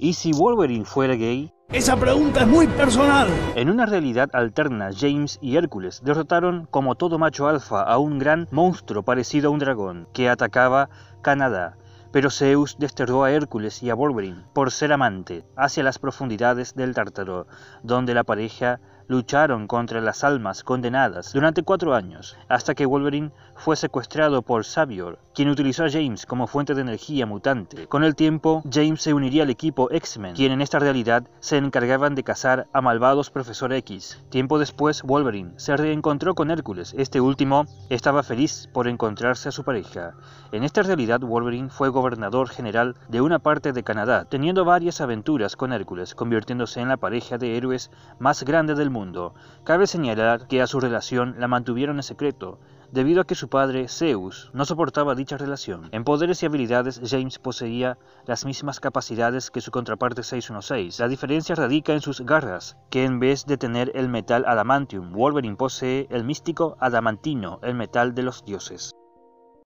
¿Y si Wolverine fuera gay? Esa pregunta es muy personal. En una realidad alterna, James y Hércules derrotaron como todo macho alfa a un gran monstruo parecido a un dragón que atacaba Canadá. Pero Zeus desterró a Hércules y a Wolverine por ser amante hacia las profundidades del Tártaro, donde la pareja lucharon contra las almas condenadas durante cuatro años, hasta que Wolverine fue secuestrado por Xavier, quien utilizó a James como fuente de energía mutante. Con el tiempo, James se uniría al equipo X-Men, quien en esta realidad se encargaban de cazar a malvados Profesor X. Tiempo después, Wolverine se reencontró con Hércules. Este último estaba feliz por encontrarse a su pareja. En esta realidad, Wolverine fue gobernador general de una parte de Canadá, teniendo varias aventuras con Hércules, convirtiéndose en la pareja de héroes más grande del mundo. Cabe señalar que a su relación la mantuvieron en secreto, debido a que su padre, Zeus, no soportaba dicha relación. En poderes y habilidades, James poseía las mismas capacidades que su contraparte 616. La diferencia radica en sus garras, que en vez de tener el metal adamantium, Wolverine posee el místico adamantino, el metal de los dioses.